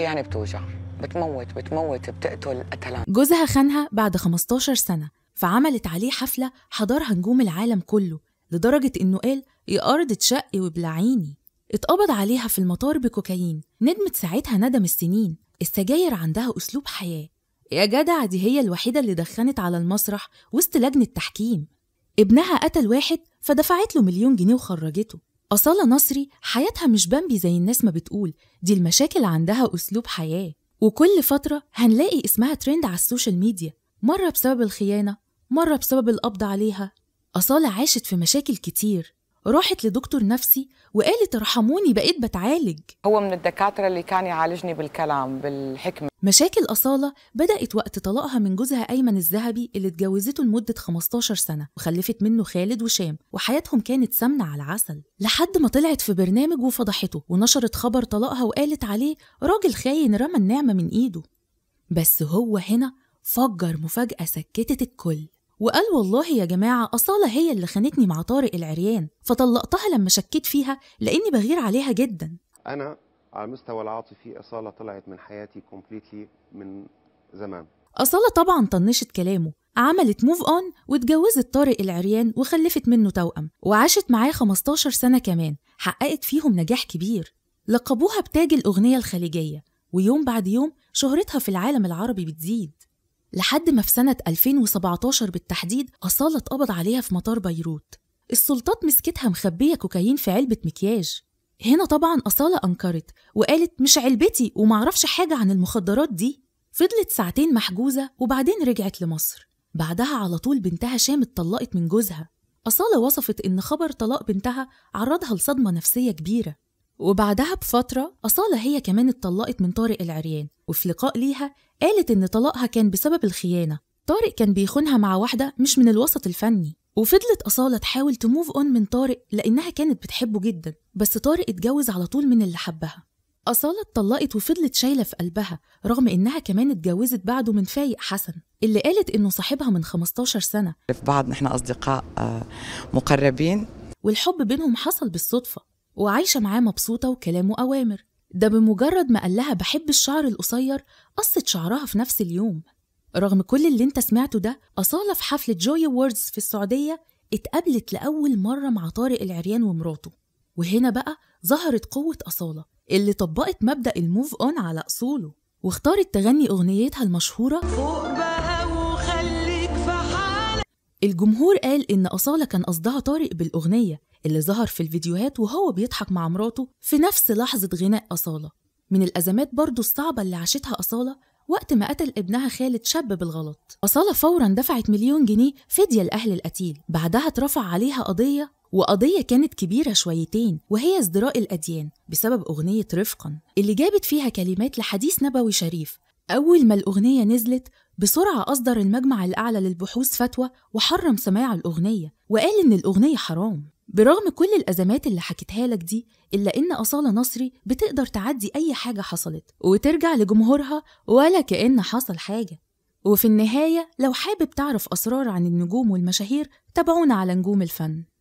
يعني بتوجع بتموت بتموت بتقتل قتلان جوزها خانها بعد 15 سنة فعملت عليه حفلة حضرها نجوم العالم كله لدرجة إنه قال يا أرض تشقي وبلعيني اتقبض عليها في المطار بكوكايين ندمت ساعتها ندم السنين السجاير عندها أسلوب حياة يا جدع دي هي الوحيدة اللي دخنت على المسرح وسط لجنة تحكيم ابنها قتل واحد فدفعت له مليون جنيه وخرجته أصالة نصري حياتها مش بامبي زي الناس ما بتقول دي المشاكل عندها أسلوب حياة وكل فترة هنلاقي اسمها ترند على السوشيال ميديا مرة بسبب الخيانة مرة بسبب القبض عليها أصالة عاشت في مشاكل كتير راحت لدكتور نفسي وقالت ارحموني بقيت بتعالج هو من الدكاترة اللي كان يعالجني بالكلام بالحكمة مشاكل أصالة بدأت وقت طلاقها من جوزها أيمن الذهبي اللي اتجوزته لمدة 15 سنة وخلفت منه خالد وشام وحياتهم كانت سمنة على العسل لحد ما طلعت في برنامج وفضحته ونشرت خبر طلاقها وقالت عليه راجل خاين رمى النعمة من إيده بس هو هنا فجر مفاجأة سكتت الكل وقال والله يا جماعة أصالة هي اللي خانتني مع طارق العريان فطلقتها لما شكيت فيها لأني بغير عليها جدا أنا على المستوى العاطفي أصالة طلعت من حياتي كومبليتلي من زمان أصالة طبعا طنشت كلامه عملت موف اون واتجوزت طارق العريان وخلفت منه توأم وعاشت معاه 15 سنة كمان حققت فيهم نجاح كبير لقبوها بتاج الأغنية الخليجية ويوم بعد يوم شهرتها في العالم العربي بتزيد لحد ما في سنة 2017 بالتحديد أصالة اتقبض عليها في مطار بيروت السلطات مسكتها مخبية كوكايين في علبة مكياج هنا طبعا أصالة أنكرت وقالت مش علبتي ومعرفش حاجة عن المخدرات دي فضلت ساعتين محجوزة وبعدين رجعت لمصر بعدها على طول بنتها شام اتطلقت من جوزها أصالة وصفت إن خبر طلاق بنتها عرضها لصدمة نفسية كبيرة وبعدها بفترة أصالة هي كمان اتطلقت من طارق العريان وفي لقاء ليها قالت إن طلاقها كان بسبب الخيانة طارق كان بيخونها مع واحدة مش من الوسط الفني وفضلت أصالة تحاول تموف أون من طارق لأنها كانت بتحبه جدا بس طارق اتجوز على طول من اللي حبها أصالة اتطلقت وفضلت شايلة في قلبها رغم إنها كمان اتجوزت بعده من فايق حسن اللي قالت إنه صاحبها من 15 سنة في بعض نحن أصدقاء آه، مقربين والحب بينهم حصل بالصدفة وعايشة معاه مبسوطة وكلامه أوامر ده بمجرد ما قال لها بحب الشعر القصير قصت شعرها في نفس اليوم رغم كل اللي انت سمعته ده أصالة في حفلة جوي ووردز في السعودية اتقابلت لأول مرة مع طارق العريان ومراته وهنا بقى ظهرت قوة أصالة اللي طبقت مبدأ الموف أون على أصوله واختارت تغني أغنيتها المشهورة فوق الجمهور قال إن أصالة كان قصدها طارق بالأغنية اللي ظهر في الفيديوهات وهو بيضحك مع مراته في نفس لحظة غناء أصالة من الأزمات برضو الصعبة اللي عاشتها أصالة وقت ما قتل ابنها خالد شاب بالغلط أصالة فورا دفعت مليون جنيه فدية لأهل القتيل بعدها اترفع عليها قضية وقضية كانت كبيرة شويتين وهي ازدراء الأديان بسبب أغنية رفقا اللي جابت فيها كلمات لحديث نبوي شريف أول ما الأغنية نزلت بسرعة أصدر المجمع الأعلى للبحوث فتوى وحرم سماع الأغنية وقال إن الأغنية حرام برغم كل الأزمات اللي حكيتها لك دي إلا إن أصالة نصري بتقدر تعدي أي حاجة حصلت وترجع لجمهورها ولا كأن حصل حاجة وفي النهاية لو حابب تعرف أسرار عن النجوم والمشاهير تابعونا على نجوم الفن